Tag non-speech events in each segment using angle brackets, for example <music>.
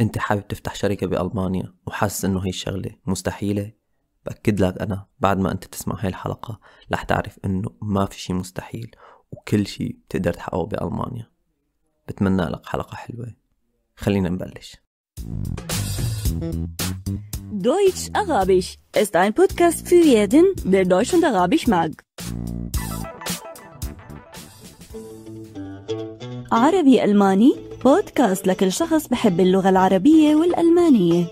انت حابب تفتح شركة بألمانيا وحاسس انه هي الشغلة مستحيلة بأكد لك أنا بعد ما أنت تسمع هاي الحلقة رح تعرف إنه ما في شي مستحيل وكل شي بتقدر تحققه بألمانيا بتمنى لك حلقة حلوة خلينا نبلش دويتش أغابيش ist ein Podcast für jeden, der Deutsch und Arabisch mag. عربي ألماني بودكاست لكل شخص بحب اللغة العربية والألمانية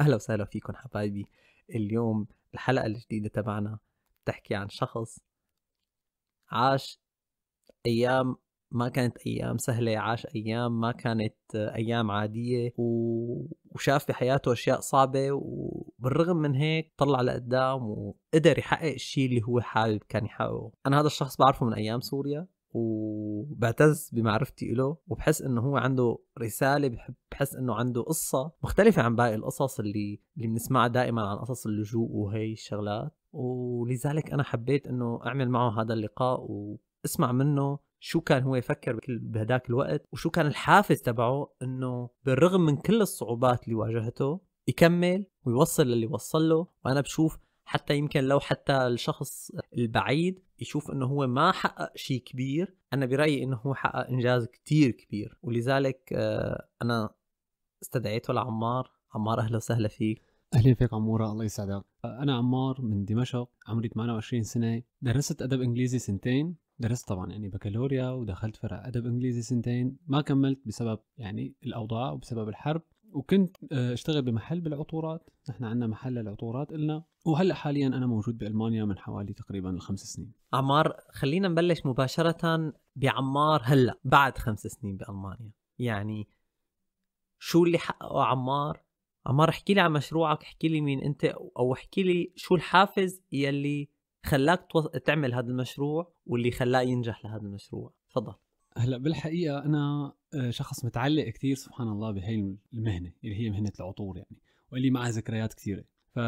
أهلا وسهلا فيكم حبايبي اليوم الحلقة الجديدة تبعنا بتحكي عن شخص عاش أيام ما كانت أيام سهلة عاش أيام ما كانت أيام عادية وشاف بحياته أشياء صعبة و بالرغم من هيك طلع لقدام وقدر يحقق الشيء اللي هو حابب كان يحققه انا هذا الشخص بعرفه من ايام سوريا وبعتز بمعرفتي له وبحس انه هو عنده رساله بحس انه عنده قصه مختلفه عن باقي القصص اللي اللي بنسمعها دائما عن قصص اللجوء وهي الشغلات ولذلك انا حبيت انه اعمل معه هذا اللقاء واسمع منه شو كان هو يفكر بهداك الوقت وشو كان الحافز تبعه انه بالرغم من كل الصعوبات اللي واجهته يكمل ويوصل للي وصل له وانا بشوف حتى يمكن لو حتى الشخص البعيد يشوف انه هو ما حقق شيء كبير انا برايي انه هو حقق انجاز كتير كبير ولذلك آه، انا استدعيته لعمار عمار اهلا وسهلا فيك اهلا فيك عموره الله يسعدك انا عمار من دمشق عمري 28 سنه درست ادب انجليزي سنتين درست طبعا يعني بكالوريا ودخلت فرع ادب انجليزي سنتين ما كملت بسبب يعني الاوضاع وبسبب الحرب وكنت آه، اشتغل بمحل بالعطورات نحن عندنا محل العطورات قلنا وهلا حاليا انا موجود بالمانيا من حوالي تقريبا خمس سنين عمار خلينا نبلش مباشره بعمار هلا بعد خمس سنين بالمانيا يعني شو اللي حققه عمار عمار احكي لي عن مشروعك احكي لي مين انت او احكي لي شو الحافز يلي خلاك تعمل هذا المشروع واللي خلاه ينجح لهذا المشروع تفضل هلا بالحقيقه انا آه، شخص متعلق كثير سبحان الله بهي المهنه اللي هي مهنه العطور يعني واللي معها ذكريات كثيره ف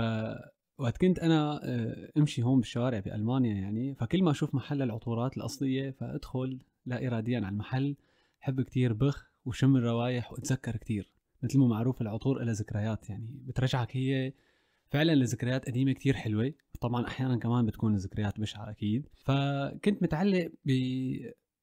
وقت كنت انا آه، امشي هون بالشوارع بالمانيا يعني فكل ما اشوف محل العطورات الاصليه فادخل لا اراديا على المحل حب كثير بخ وشم الروايح واتذكر كثير مثل ما معروف العطور لها ذكريات يعني بترجعك هي فعلا لذكريات قديمه كثير حلوه طبعا احيانا كمان بتكون ذكريات بشعه اكيد فكنت متعلق ب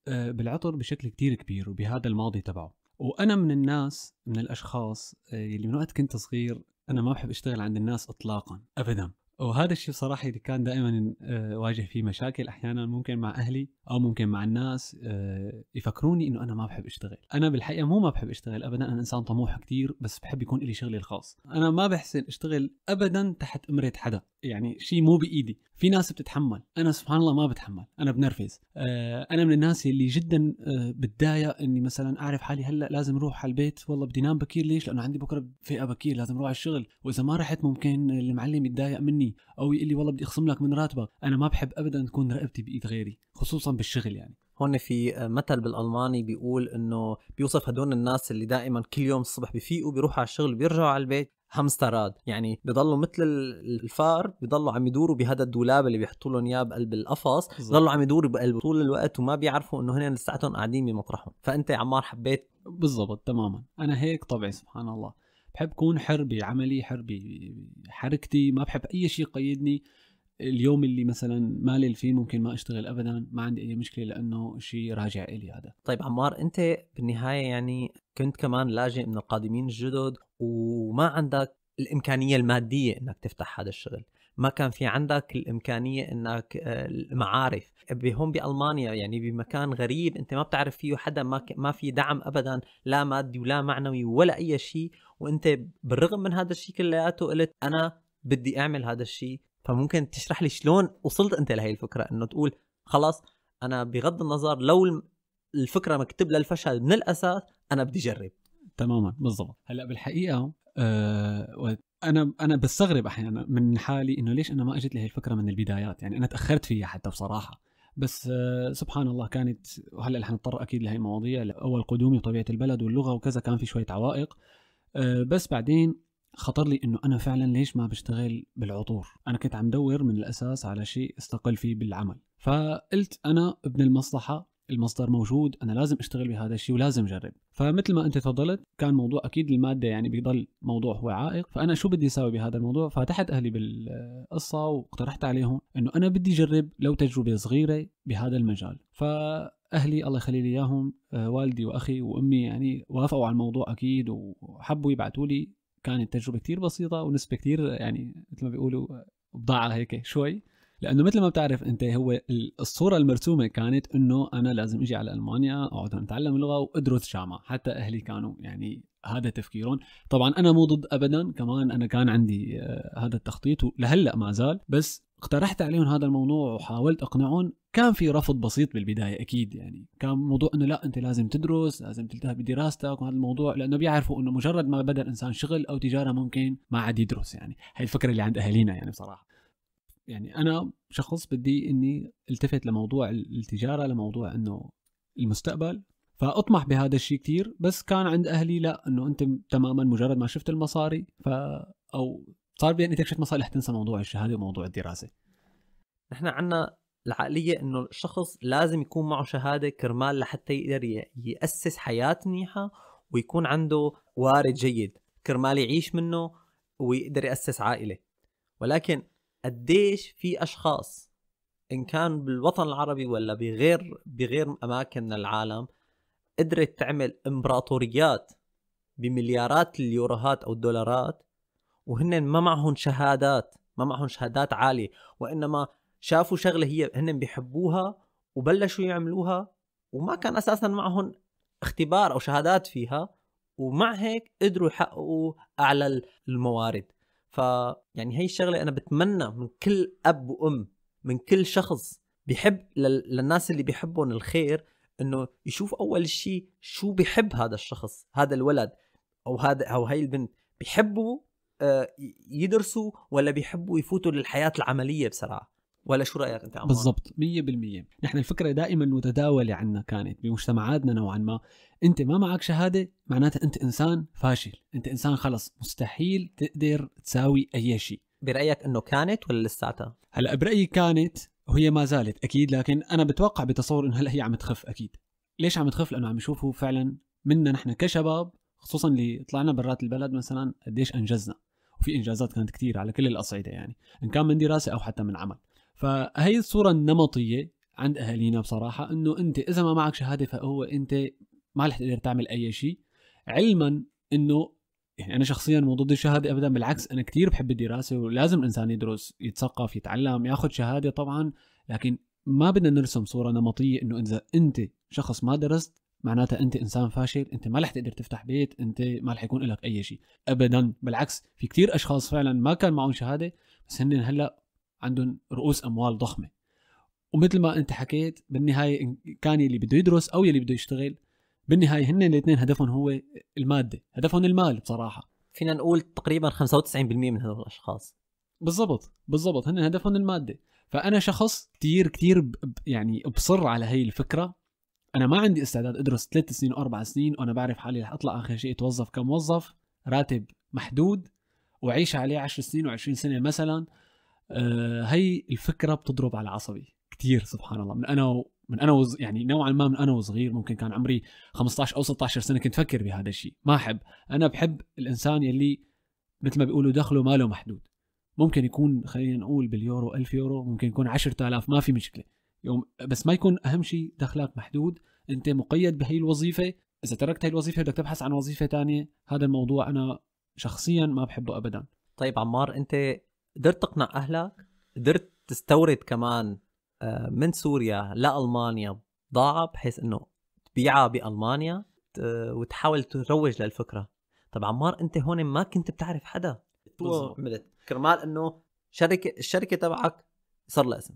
آه، بالعطر بشكل كتير كبير وبهذا الماضي تبعه وانا من الناس من الاشخاص اللي آه، من وقت كنت صغير انا ما بحب اشتغل عند الناس اطلاقا ابدا وهذا الشيء صراحة كان دائما آه، واجه فيه مشاكل أحيانا ممكن مع أهلي أو ممكن مع الناس آه، يفكروني إنه أنا ما بحب أشتغل أنا بالحقيقة مو ما بحب أشتغل أبدا أنا إنسان طموح كثير بس بحب يكون لي شغلي الخاص أنا ما بحسن أشتغل أبدا تحت أمرة حدا يعني شيء مو بإيدي في ناس بتتحمل أنا سبحان الله ما بتحمل أنا بنرفز آه، أنا من الناس اللي جدا بتضايق إني مثلا أعرف حالي هلأ لازم أروح على البيت والله بدي نام بكير ليش لأنه عندي بكرة فئة بكير لازم أروح على الشغل وإذا ما رحت ممكن المعلم يتضايق مني يكلمني او يقول لي والله بدي اخصم لك من راتبك انا ما بحب ابدا تكون رقبتي بايد غيري خصوصا بالشغل يعني هون في مثل بالالماني بيقول انه بيوصف هدول الناس اللي دائما كل يوم الصبح بفيقوا بيروحوا على الشغل بيرجعوا على البيت همستراد يعني بضلوا مثل الفار بضلوا عم يدوروا بهذا الدولاب اللي بيحطوا لهم اياه بقلب القفص بضلوا عم يدوروا بقلب طول الوقت وما بيعرفوا انه هن لساتهم قاعدين بمطرحهم فانت يا عمار حبيت بالضبط تماما انا هيك طبعي سبحان الله بحب كون حر بعملي حر بحركتي ما بحب اي شيء يقيدني اليوم اللي مثلا مالل فيه ممكن ما اشتغل ابدا ما عندي اي مشكله لانه شيء راجع الي هذا طيب عمار انت بالنهايه يعني كنت كمان لاجئ من القادمين الجدد وما عندك الامكانيه الماديه انك تفتح هذا الشغل ما كان في عندك الامكانيه انك آه، المعارف بهم بالمانيا يعني بمكان غريب انت ما بتعرف فيه حدا ما ما في دعم ابدا لا مادي ولا معنوي ولا اي شيء وانت بالرغم من هذا الشيء كلياته قلت انا بدي اعمل هذا الشيء فممكن تشرح لي شلون وصلت انت لهي الفكره انه تقول خلاص انا بغض النظر لو الفكره مكتب للفشل من الاساس انا بدي اجرب تماما بالضبط هلا بالحقيقه أه انا انا بستغرب احيانا من حالي انه ليش انا ما اجت لي هي الفكره من البدايات يعني انا تاخرت فيها حتى بصراحه بس أه سبحان الله كانت وهلا رح نضطر اكيد لهي المواضيع اول قدومي وطبيعه البلد واللغه وكذا كان في شويه عوائق أه بس بعدين خطر لي انه انا فعلا ليش ما بشتغل بالعطور انا كنت عم دور من الاساس على شيء استقل فيه بالعمل فقلت انا ابن المصلحه المصدر موجود انا لازم اشتغل بهذا الشيء ولازم اجرب فمثل ما انت تفضلت كان موضوع اكيد الماده يعني بيضل موضوع هو عائق فانا شو بدي اساوي بهذا الموضوع فتحت اهلي بالقصه واقترحت عليهم انه انا بدي اجرب لو تجربه صغيره بهذا المجال ف اهلي الله يخلي لي اياهم آه، والدي واخي وامي يعني وافقوا على الموضوع اكيد وحبوا يبعثوا لي كانت تجربه كثير بسيطه ونسبه كثير يعني مثل ما بيقولوا بضاعه هيك شوي لانه مثل ما بتعرف انت هو الصوره المرسومه كانت انه انا لازم اجي على المانيا اقعد اتعلم لغه وادرس جامعه حتى اهلي كانوا يعني هذا تفكيرهم طبعا انا مو ضد ابدا كمان انا كان عندي آه، هذا التخطيط ولهلا ما زال بس اقترحت عليهم هذا الموضوع وحاولت اقنعهم كان في رفض بسيط بالبدايه اكيد يعني كان موضوع انه لا انت لازم تدرس لازم تلتهي بدراستك وهذا الموضوع لانه بيعرفوا انه مجرد ما بدا الانسان شغل او تجاره ممكن ما عاد يدرس يعني هاي الفكره اللي عند اهالينا يعني بصراحه يعني انا شخص بدي اني التفت لموضوع التجاره لموضوع انه المستقبل فاطمح بهذا الشيء كثير بس كان عند اهلي لا انه انت تماما مجرد ما شفت المصاري ف او صار بين ايدك شفت مصاري رح تنسى موضوع الشهاده وموضوع الدراسه نحن عندنا العقلية انه الشخص لازم يكون معه شهادة كرمال لحتى يقدر يأسس حياة منيحة ويكون عنده وارد جيد كرمال يعيش منه ويقدر يأسس عائلة ولكن قديش في اشخاص ان كان بالوطن العربي ولا بغير بغير اماكن العالم قدرت تعمل امبراطوريات بمليارات اليوروهات او الدولارات وهن ما معهم شهادات ما معهم شهادات عاليه وانما شافوا شغله هي هن بيحبوها وبلشوا يعملوها وما كان اساسا معهم اختبار او شهادات فيها ومع هيك قدروا يحققوا اعلى الموارد يعني هي الشغله انا بتمنى من كل اب وام من كل شخص بيحب للناس اللي بيحبون الخير انه يشوف اول شيء شو بيحب هذا الشخص هذا الولد او هذا او هي البنت بيحبوا آه، يدرسوا ولا بيحبوا يفوتوا للحياه العمليه بسرعه ولا شو رايك انت بالضبط 100% نحن الفكره دائما متداوله عنا كانت بمجتمعاتنا نوعا ما انت ما معك شهاده معناتها انت انسان فاشل انت انسان خلص مستحيل تقدر تساوي اي شيء برايك انه كانت ولا لساتها هلا برايي كانت وهي ما زالت اكيد لكن انا بتوقع بتصور انه هلا هي عم تخف اكيد ليش عم تخف لانه عم يشوفوا فعلا منا نحن كشباب خصوصا اللي طلعنا برات البلد مثلا قديش انجزنا وفي انجازات كانت كثيره على كل الاصعده يعني ان كان من دراسه او حتى من عمل فهي الصورة النمطية عند اهالينا بصراحة انه انت اذا ما معك شهادة فهو انت ما رح تقدر تعمل اي شيء علما انه يعني انا شخصيا مو ضد الشهاده ابدا بالعكس انا كثير بحب الدراسه ولازم الانسان يدرس يتثقف يتعلم ياخذ شهاده طبعا لكن ما بدنا نرسم صوره نمطيه انه اذا انت شخص ما درست معناتها انت انسان فاشل انت ما رح تقدر تفتح بيت انت ما رح يكون لك اي شيء ابدا بالعكس في كثير اشخاص فعلا ما كان معهم شهاده بس هن هلا عندهم رؤوس اموال ضخمه ومثل ما انت حكيت بالنهايه كان يلي بده يدرس او يلي بده يشتغل بالنهايه هن الاثنين هدفهم هو الماده هدفهم المال بصراحه فينا نقول تقريبا 95% من هذول الاشخاص بالضبط بالضبط هن هدفهم الماده فانا شخص كثير كثير يعني بصر على هي الفكره انا ما عندي استعداد ادرس ثلاث سنين واربع سنين وانا بعرف حالي رح اطلع اخر شيء اتوظف كموظف راتب محدود وعيش عليه 10 سنين و20 سنه مثلا هي آه، الفكره بتضرب على عصبي كثير سبحان الله من انا و... من انا وز... يعني نوعا ما من انا وصغير ممكن كان عمري 15 او 16 سنه كنت فكر بهذا الشيء ما احب انا بحب الانسان يلي مثل ما بيقولوا دخله ماله محدود ممكن يكون خلينا نقول باليورو 1000 يورو ممكن يكون 10000 ما في مشكله يوم بس ما يكون اهم شيء دخلك محدود انت مقيد بهي الوظيفه اذا تركت هي الوظيفه بدك تبحث عن وظيفه تانية هذا الموضوع انا شخصيا ما بحبه ابدا طيب عمار انت قدرت تقنع اهلك قدرت تستورد كمان آه، من سوريا لالمانيا بضاعه بحيث انه تبيعها بالمانيا وتحاول تروج للفكره طب عمار انت هون ما كنت بتعرف حدا شو عملت كرمال انه شركه الشركه تبعك صار لها اسم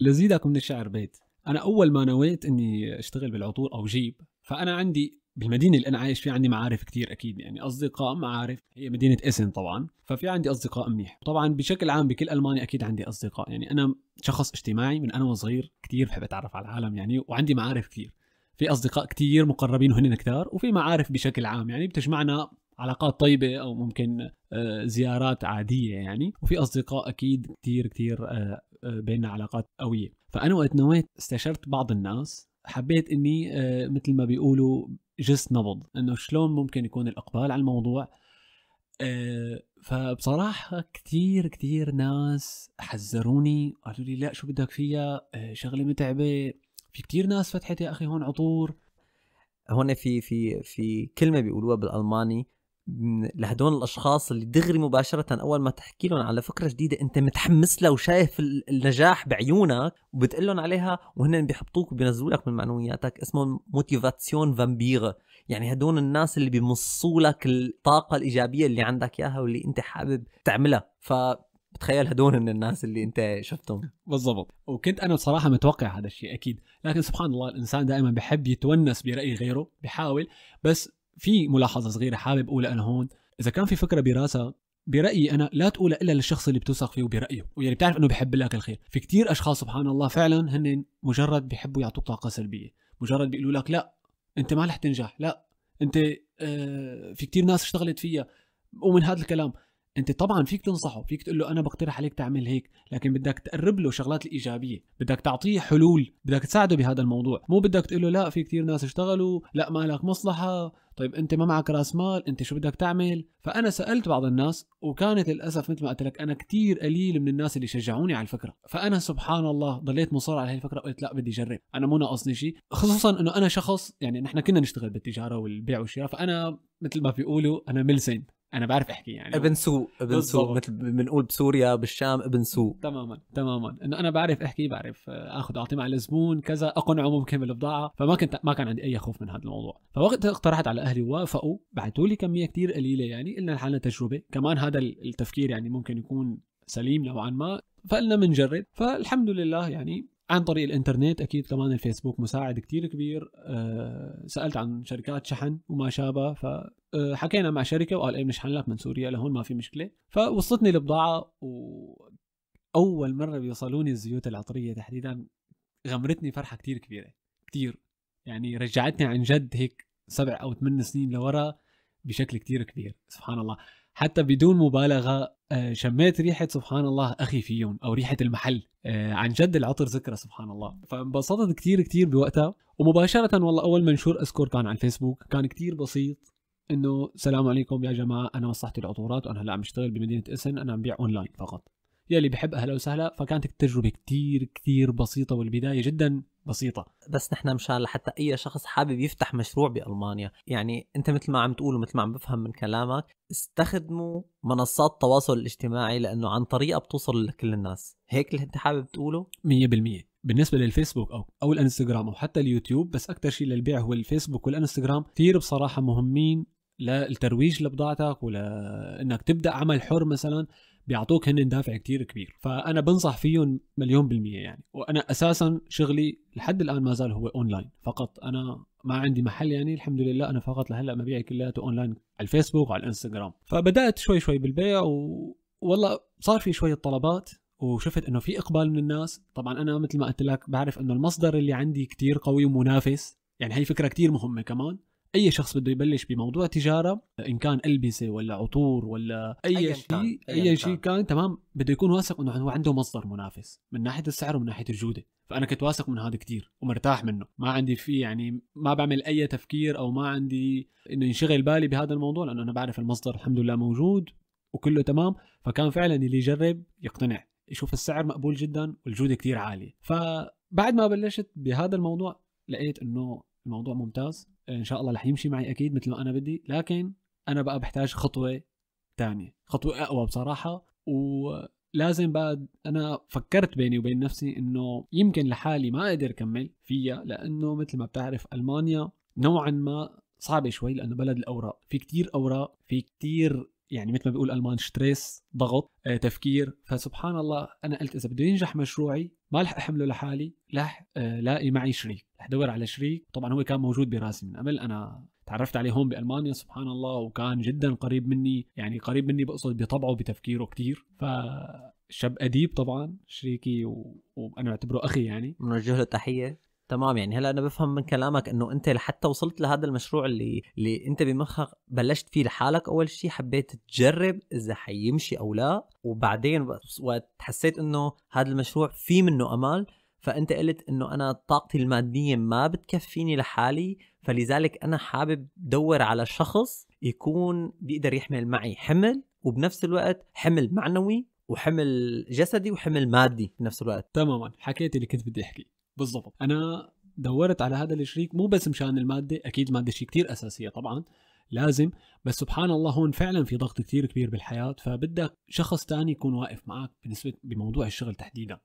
لزيدك من الشعر بيت انا اول ما نويت اني اشتغل بالعطور او جيب فانا عندي بالمدينه اللي انا عايش فيها عندي معارف كثير اكيد يعني اصدقاء معارف هي مدينه اسن طبعا ففي عندي اصدقاء منيح طبعا بشكل عام بكل المانيا اكيد عندي اصدقاء يعني انا شخص اجتماعي من انا وصغير كثير بحب اتعرف على العالم يعني وعندي معارف كثير في اصدقاء كثير مقربين هن كثار وفي معارف بشكل عام يعني بتجمعنا علاقات طيبة أو ممكن آه، زيارات عادية يعني وفي أصدقاء أكيد كتير كتير آه، آه، بيننا علاقات قوية فأنا وقت نويت استشرت بعض الناس حبيت اني مثل ما بيقولوا جس نبض انه شلون ممكن يكون الاقبال على الموضوع أه فبصراحة كثير كثير ناس حذروني قالوا لي لا شو بدك فيها أه شغلة متعبة في كثير ناس فتحت يا اخي هون عطور هون في في في كلمة بيقولوها بالالماني لهدول الاشخاص اللي دغري مباشره اول ما تحكي لهم على فكره جديده انت متحمس لها وشايف النجاح بعيونك وبتقول لهم عليها وهن بيحطوك وبينزلوا لك من معنوياتك اسمه موتيفاسيون فامبيغ يعني هدول الناس اللي بيمصوا لك الطاقه الايجابيه اللي عندك اياها واللي انت حابب تعملها ف بتخيل هدول من الناس اللي انت شفتهم بالضبط وكنت انا بصراحه متوقع هذا الشيء اكيد لكن سبحان الله الانسان دائما بحب يتونس براي غيره بحاول بس في ملاحظه صغيره حابب اقولها انا هون اذا كان في فكره براسها برايي انا لا تقولها الا للشخص اللي بتوثق فيه وبرايه ويعني بتعرف انه بحب لك الخير في كتير اشخاص سبحان الله فعلا هن مجرد بيحبوا يعطوك طاقه سلبيه مجرد بيقولوا لك لا انت ما رح تنجح لا انت آه في كتير ناس اشتغلت فيها ومن هذا الكلام انت طبعا فيك تنصحه فيك تقول له انا بقترح عليك تعمل هيك لكن بدك تقرب له شغلات الايجابيه بدك تعطيه حلول بدك تساعده بهذا الموضوع مو بدك تقول له لا في كثير ناس اشتغلوا لا ما لك مصلحه طيب انت ما معك راس مال انت شو بدك تعمل فانا سالت بعض الناس وكانت للاسف مثل ما قلت لك انا كثير قليل من الناس اللي شجعوني على الفكره فانا سبحان الله ضليت مصر على هي الفكره قلت لا بدي اجرب انا مو ناقصني شيء خصوصا انه انا شخص يعني نحن كنا نشتغل بالتجاره والبيع والشراء فانا مثل ما بيقولوا انا ملسين انا بعرف احكي يعني ابن سوق ابن سوق مثل بنقول بسوريا بالشام ابن سوق تماما تماما انه انا بعرف احكي بعرف آه، اخذ اعطي مع الزبون كذا اقنعه ممكن بالبضاعه فما كنت ما كان عندي اي خوف من هذا الموضوع فوقت اقترحت على اهلي ووافقوا بعثوا لي كميه كثير قليله يعني قلنا لحالنا تجربه كمان هذا التفكير يعني ممكن يكون سليم نوعا ما فقلنا بنجرب فالحمد لله يعني عن طريق الانترنت اكيد كمان الفيسبوك مساعد كتير كبير أه سالت عن شركات شحن وما شابه فحكينا آه، مع شركه وقال ايه بنشحن لك من سوريا لهون ما في مشكله فوصلتني البضاعه واول مره بيوصلوني الزيوت العطريه تحديدا غمرتني فرحه كتير كبيره كتير يعني رجعتني عن جد هيك سبع او ثمان سنين لورا بشكل كتير كبير سبحان الله حتى بدون مبالغه آه، شميت ريحه سبحان الله اخي فيهم او ريحه المحل آه، عن جد العطر ذكرى سبحان الله فانبسطت كثير كثير بوقتها ومباشره والله اول منشور اذكر كان على الفيسبوك كان كثير بسيط انه السلام عليكم يا جماعه انا مصلحتي العطورات وانا هلا عم اشتغل بمدينه اسن انا عم بيع اونلاين فقط يلي بحب اهلا وسهلا فكانت التجربه كثير كثير بسيطه والبدايه جدا بسيطه بس نحن مشان لحتى اي شخص حابب يفتح مشروع بالمانيا يعني انت مثل ما عم تقول ومثل ما عم بفهم من كلامك استخدموا منصات التواصل الاجتماعي لانه عن طريقه بتوصل لكل الناس هيك اللي انت حابب تقوله 100% بالنسبه للفيسبوك او او الانستغرام او حتى اليوتيوب بس اكثر شيء للبيع هو الفيسبوك والانستغرام كثير بصراحه مهمين للترويج لبضاعتك ولا انك تبدا عمل حر مثلا بيعطوك هن دافع كتير كبير فانا بنصح فيهم مليون بالميه يعني وانا اساسا شغلي لحد الان ما زال هو اونلاين فقط انا ما عندي محل يعني الحمد لله انا فقط لهلا مبيعي كلياته اونلاين على الفيسبوك وعلى الانستغرام فبدات شوي شوي بالبيع و... والله صار في شويه طلبات وشفت انه في اقبال من الناس طبعا انا مثل ما قلت لك بعرف انه المصدر اللي عندي كتير قوي ومنافس يعني هي فكره كتير مهمه كمان اي شخص بده يبلش بموضوع تجاره ان كان البسه ولا عطور ولا اي شيء اي شيء كان تمام بده يكون واثق انه هو عنده مصدر منافس من ناحيه السعر ومن ناحيه الجوده فانا كنت واثق من هذا كثير ومرتاح منه ما عندي فيه يعني ما بعمل اي تفكير او ما عندي انه ينشغل بالي بهذا الموضوع لانه انا بعرف المصدر الحمد لله موجود وكله تمام فكان فعلا اللي يجرب يقتنع يشوف السعر مقبول جدا والجوده كثير عاليه فبعد ما بلشت بهذا الموضوع لقيت انه الموضوع ممتاز ان شاء الله رح يمشي معي اكيد مثل ما انا بدي لكن انا بقى بحتاج خطوه ثانيه خطوه اقوى بصراحه ولازم بعد انا فكرت بيني وبين نفسي انه يمكن لحالي ما اقدر اكمل فيها لانه مثل ما بتعرف المانيا نوعا ما صعبه شوي لانه بلد الاوراق في كتير اوراق في كتير يعني مثل ما بيقول المان ستريس ضغط آه، تفكير فسبحان الله انا قلت اذا بده ينجح مشروعي ما رح احمله لحالي رح آه، لاقي معي شريك رح ادور على شريك طبعا هو كان موجود براسي من قبل انا تعرفت عليه هون بالمانيا سبحان الله وكان جدا قريب مني يعني قريب مني بقصد بطبعه بتفكيره كثير ف شاب اديب طبعا شريكي و... وانا اعتبره اخي يعني بنوجه له تحيه تمام يعني هلا انا بفهم من كلامك انه انت لحتى وصلت لهذا المشروع اللي اللي انت بمخك بلشت فيه لحالك اول شيء حبيت تجرب اذا حيمشي او لا وبعدين وقت حسيت انه هذا المشروع في منه امل فانت قلت انه انا طاقتي الماديه ما بتكفيني لحالي فلذلك انا حابب دور على شخص يكون بيقدر يحمل معي حمل وبنفس الوقت حمل معنوي وحمل جسدي وحمل مادي بنفس الوقت تماما حكيت اللي كنت بدي احكيه بالضبط انا دورت على هذا الشريك مو بس مشان الماده اكيد الماده شيء كثير اساسيه طبعا لازم بس سبحان الله هون فعلا في ضغط كثير كبير بالحياه فبدك شخص تاني يكون واقف معك بالنسبه بموضوع الشغل تحديدا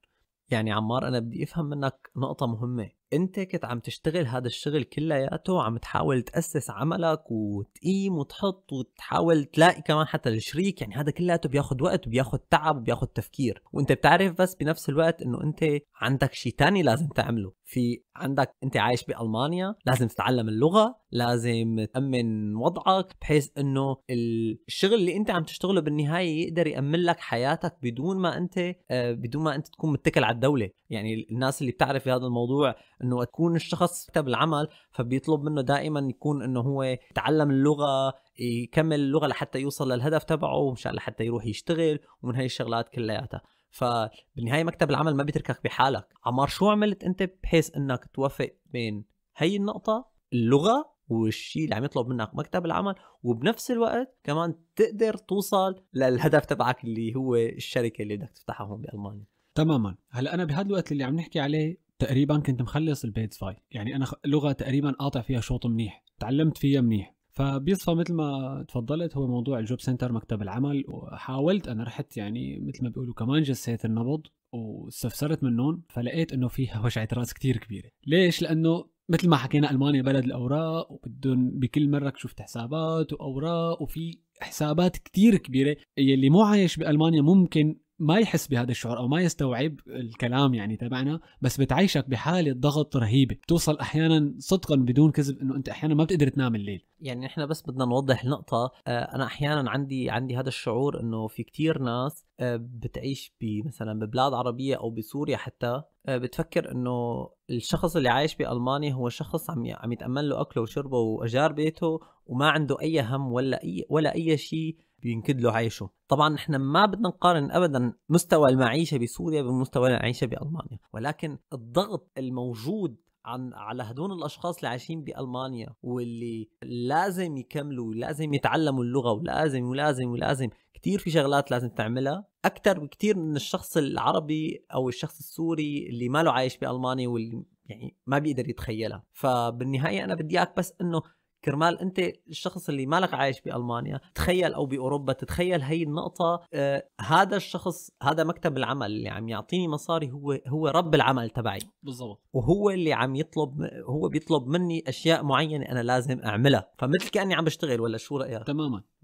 يعني عمار انا بدي افهم منك نقطه مهمه انت كنت عم تشتغل هذا الشغل كلياته وعم تحاول تاسس عملك وتقيم وتحط وتحاول تلاقي كمان حتى الشريك يعني هذا كلياته بياخذ وقت وبياخذ تعب وبياخذ تفكير وانت بتعرف بس بنفس الوقت انه انت عندك شيء تاني لازم تعمله في عندك انت عايش بالمانيا لازم تتعلم اللغه لازم تامن وضعك بحيث انه الشغل اللي انت عم تشتغله بالنهايه يقدر يامن لك حياتك بدون ما انت آه، بدون ما انت تكون متكل على الدوله يعني الناس اللي بتعرف هذا الموضوع انه تكون الشخص كتب العمل فبيطلب منه دائما يكون انه هو يتعلم اللغه يكمل اللغه لحتى يوصل للهدف تبعه ومشان لحتى يروح يشتغل ومن هاي الشغلات كلياتها فبالنهايه مكتب العمل ما بيتركك بحالك عمار شو عملت انت بحيث انك توفق بين هي النقطه اللغه والشيء اللي عم يطلب منك مكتب العمل وبنفس الوقت كمان تقدر توصل للهدف تبعك اللي هو الشركه اللي بدك تفتحها هون بالمانيا تماما هلا انا بهذا الوقت اللي عم نحكي عليه تقريبا كنت مخلص البيتسفاي يعني انا لغه تقريبا قاطع فيها شوط منيح تعلمت فيها منيح فبيصفى مثل ما تفضلت هو موضوع الجوب سنتر مكتب العمل وحاولت انا رحت يعني مثل ما بيقولوا كمان جسيت النبض واستفسرت منهم فلقيت انه فيها <laughs> وجعه راس كتير كبيره ليش لانه مثل ما حكينا المانيا بلد الاوراق وبدهم بكل مره شفت حسابات واوراق وفي حسابات كتير كبيره يلي مو عايش بالمانيا ممكن ما يحس بهذا الشعور او ما يستوعب الكلام يعني تبعنا بس بتعيشك بحاله ضغط رهيبه بتوصل احيانا صدقا بدون كذب انه انت احيانا ما بتقدر تنام الليل يعني احنا بس بدنا نوضح النقطه آه، انا احيانا عندي عندي هذا الشعور انه في كتير ناس آه، بتعيش بمثلا ببلاد عربيه او بسوريا حتى آه، بتفكر انه الشخص اللي عايش بالمانيا هو شخص عم عم يتامل له اكله وشربه واجار بيته وما عنده اي هم ولا اي ولا اي شيء بينكد له عيشه طبعا احنا ما بدنا نقارن ابدا مستوى المعيشه بسوريا بمستوى المعيشه بالمانيا ولكن الضغط الموجود عن على هدول الاشخاص اللي عايشين بالمانيا واللي لازم يكملوا ولازم يتعلموا اللغه ولازم ولازم ولازم كثير في شغلات لازم تعملها اكثر بكثير من الشخص العربي او الشخص السوري اللي ما له عايش بالمانيا واللي يعني ما بيقدر يتخيلها فبالنهايه انا بدي اياك بس انه كرمال انت الشخص اللي مالك عايش بالمانيا تخيل او باوروبا تتخيل هي النقطه آه هذا الشخص هذا مكتب العمل اللي عم يعطيني مصاري هو هو رب العمل تبعي بالضبط وهو اللي عم يطلب هو بيطلب مني اشياء معينه انا لازم اعملها فمثل كاني عم بشتغل ولا شو رايك تماما 100%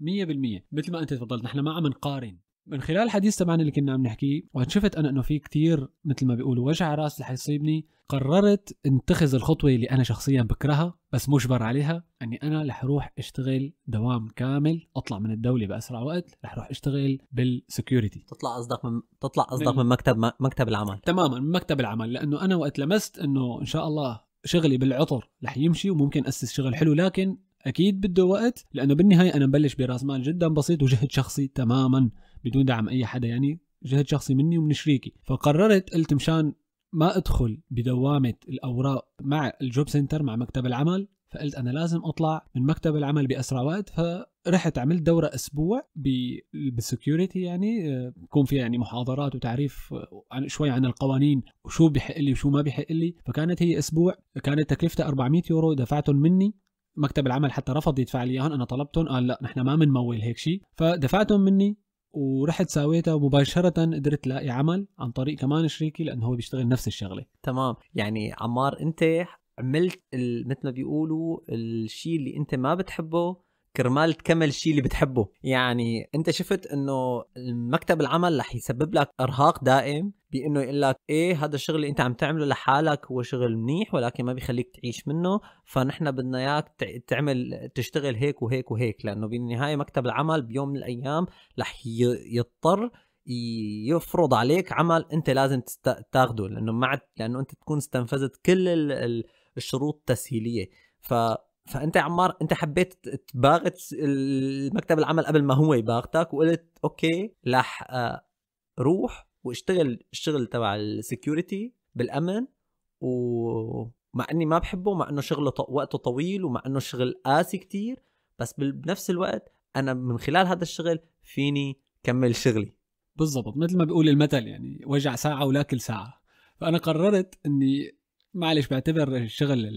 مثل ما انت تفضلت نحن ما عم نقارن من خلال الحديث تبعنا اللي كنا عم نحكيه وقت شفت انا انه في كثير مثل ما بيقولوا وجع راس اللي حيصيبني قررت انتخذ الخطوه اللي انا شخصيا بكرهها بس مجبر عليها اني انا رح اروح اشتغل دوام كامل اطلع من الدوله باسرع وقت رح اروح اشتغل بالسكيورتي تطلع قصدك من تطلع قصدك من... من مكتب مكتب العمل تماما من مكتب العمل لانه انا وقت لمست انه ان شاء الله شغلي بالعطر رح يمشي وممكن اسس شغل حلو لكن اكيد بده وقت لانه بالنهايه انا مبلش براس مال جدا بسيط وجهد شخصي تماما بدون دعم اي حدا يعني جهد شخصي مني ومن شريكي فقررت قلت مشان ما ادخل بدوامه الاوراق مع الجوب سنتر مع مكتب العمل فقلت انا لازم اطلع من مكتب العمل باسرع وقت فرحت عملت دوره اسبوع بالسكيورتي يعني بكون فيها يعني محاضرات وتعريف عن شوي عن القوانين وشو بحق لي وشو ما بحق لي فكانت هي اسبوع كانت تكلفتها 400 يورو دفعتهم مني مكتب العمل حتى رفض يدفع لي اياهم انا طلبتهم قال لا نحن ما بنمول هيك شيء فدفعتهم مني ورحت ساويتها مباشره قدرت لاقي عمل عن طريق كمان شريكي لانه هو بيشتغل نفس الشغله تمام يعني عمار انت عملت مثل ما بيقولوا الشيء اللي انت ما بتحبه كرمال تكمل الشيء اللي بتحبه يعني انت شفت انه مكتب العمل رح يسبب لك ارهاق دائم بانه يقول لك ايه هذا الشغل اللي انت عم تعمله لحالك هو شغل منيح ولكن ما بيخليك تعيش منه فنحن بدنا اياك تعمل تشتغل هيك وهيك وهيك لانه بالنهايه مكتب العمل بيوم من الايام رح يضطر يفرض عليك عمل انت لازم تاخده لانه ما لانه انت تكون استنفذت كل الشروط التسهيليه ف فانت يا عمار انت حبيت تباغت المكتب العمل قبل ما هو يباغتك وقلت اوكي رح آه، روح واشتغل الشغل تبع السكيورتي بالامن ومع اني ما بحبه مع انه شغله وقته طويل ومع انه شغل قاسي كتير بس بنفس الوقت انا من خلال هذا الشغل فيني كمل شغلي بالضبط مثل ما بيقول المثل يعني وجع ساعه ولا كل ساعه فانا قررت اني معلش بعتبر الشغل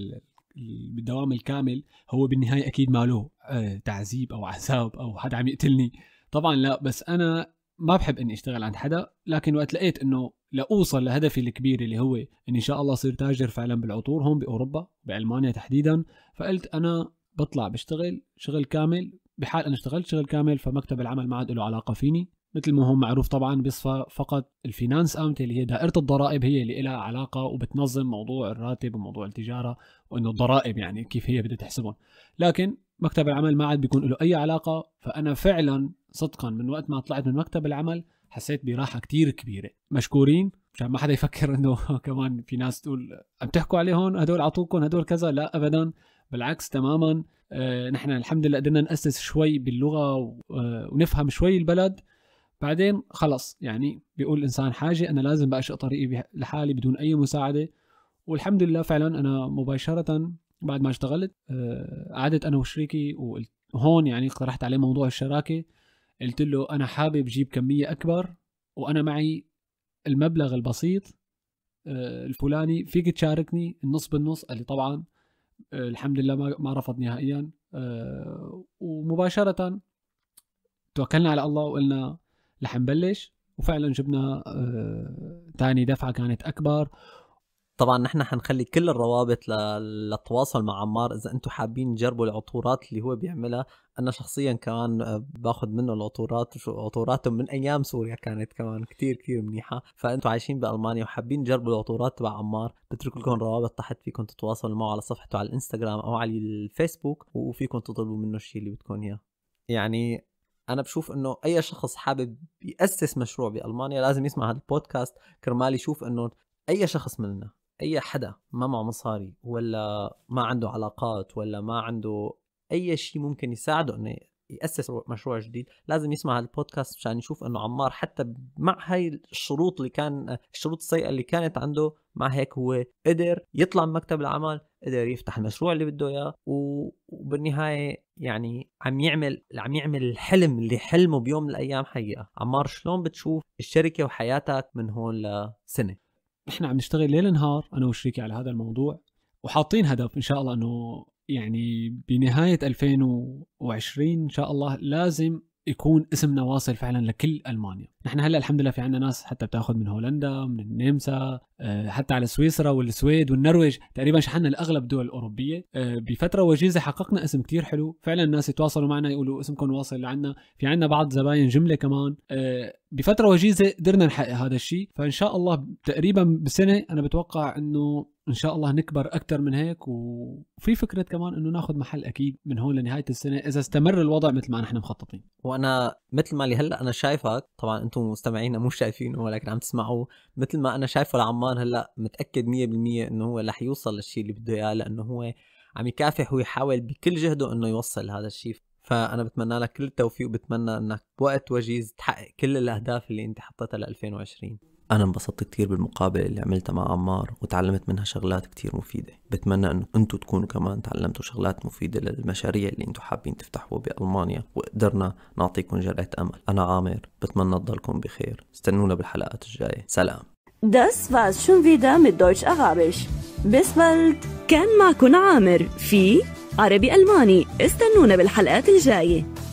بالدوام الكامل هو بالنهايه اكيد ما له آه، تعذيب او عذاب او حدا عم يقتلني طبعا لا بس انا ما بحب اني اشتغل عند حدا لكن وقت لقيت انه لاوصل لهدفي الكبير اللي هو ان ان شاء الله صير تاجر فعلا بالعطور هون باوروبا بالمانيا تحديدا فقلت انا بطلع بشتغل شغل كامل بحال انا اشتغلت شغل كامل فمكتب العمل ما عاد له علاقه فيني مثل ما هو معروف طبعا بيصفى فقط الفينانس امت اللي هي دائره الضرائب هي اللي لها علاقه وبتنظم موضوع الراتب وموضوع التجاره وانه الضرائب يعني كيف هي بدها تحسبهم لكن مكتب العمل ما عاد بيكون له اي علاقه فانا فعلا صدقا من وقت ما طلعت من مكتب العمل حسيت براحه كتير كبيره مشكورين مشان ما حدا يفكر <laughs> انه كمان في ناس تقول عم تحكوا عليهم هدول عطوكم هدول كذا لا ابدا بالعكس تماما آه، نحن الحمد لله قدرنا ناسس شوي باللغه آه، ونفهم شوي البلد بعدين خلص يعني بيقول الانسان حاجه انا لازم بقى طريقي لحالي بدون اي مساعده والحمد لله فعلا انا مباشره بعد ما اشتغلت آه، قعدت انا وشريكي وهون يعني اقترحت عليه موضوع الشراكه قلت له انا حابب اجيب كميه اكبر وانا معي المبلغ البسيط آه، الفلاني فيك تشاركني النص بالنص قال لي طبعا آه، الحمد لله ما رفض نهائيا ومباشره توكلنا على الله وقلنا رح نبلش وفعلا جبنا ثاني آه، دفعه كانت اكبر طبعا نحن حنخلي كل الروابط للتواصل مع عمار اذا انتم حابين تجربوا العطورات اللي هو بيعملها انا شخصيا كمان آه، باخذ منه العطورات عطوراته من ايام سوريا كانت كمان كتير كثير منيحه فانتم عايشين بالمانيا وحابين تجربوا العطورات تبع عمار بترك لكم روابط تحت فيكم تتواصلوا معه على صفحته على الانستغرام او على الفيسبوك وفيكم تطلبوا منه الشيء اللي بدكم اياه يعني انا بشوف انه اي شخص حابب ياسس مشروع بالمانيا لازم يسمع هذا البودكاست كرمال يشوف انه اي شخص منا اي حدا ما معه مصاري ولا ما عنده علاقات ولا ما عنده اي شيء ممكن يساعده انه ياسس مشروع جديد لازم يسمع البودكاست مشان يشوف انه عمار حتى مع هاي الشروط اللي كان الشروط السيئه اللي كانت عنده مع هيك هو قدر يطلع من مكتب العمل قدر يفتح المشروع اللي بده اياه وبالنهايه يعني عم يعمل عم يعمل الحلم اللي حلمه بيوم من الايام حقيقه عمار شلون بتشوف الشركه وحياتك من هون لسنه نحن عم نشتغل ليل نهار انا وشريكي على هذا الموضوع وحاطين هدف ان شاء الله انه يعني بنهاية 2020 إن شاء الله لازم يكون اسمنا واصل فعلا لكل ألمانيا نحن هلا الحمد لله في عندنا ناس حتى بتاخذ من هولندا من النمسا آه، حتى على سويسرا والسويد والنرويج تقريبا شحنا الاغلب الدول الاوروبيه آه، بفتره وجيزه حققنا اسم كتير حلو فعلا الناس يتواصلوا معنا يقولوا اسمكم واصل لعنا في عندنا بعض زباين جمله كمان آه، بفتره وجيزه قدرنا نحقق هذا الشيء فان شاء الله تقريبا بسنه انا بتوقع انه ان شاء الله نكبر اكثر من هيك وفي فكره كمان انه ناخذ محل اكيد من هون لنهايه السنه اذا استمر الوضع مثل ما نحن مخططين وانا مثل ما لي هلا انا شايفك طبعا انتم مستمعينا مو شايفينه ولكن عم تسمعوه مثل ما انا شايفه لعمار هلا متاكد 100% انه هو رح يوصل للشيء اللي بده اياه لانه هو عم يكافح ويحاول بكل جهده انه يوصل هذا الشيء فانا بتمنى لك كل التوفيق وبتمنى انك بوقت وجيز تحقق كل الاهداف اللي انت حطيتها ل 2020 أنا انبسطت كتير بالمقابلة اللي عملتها مع عمار وتعلمت منها شغلات كتير مفيدة بتمنى أنه أنتوا تكونوا كمان تعلمتوا شغلات مفيدة للمشاريع اللي أنتوا حابين تفتحوها بألمانيا وقدرنا نعطيكم جرعة أمل أنا عامر بتمنى تضلكم بخير استنونا بالحلقات الجاية سلام Das war's schon wieder mit Deutsch Arabisch. Bis bald. كان معكم عامر في عربي ألماني استنونا بالحلقات الجاية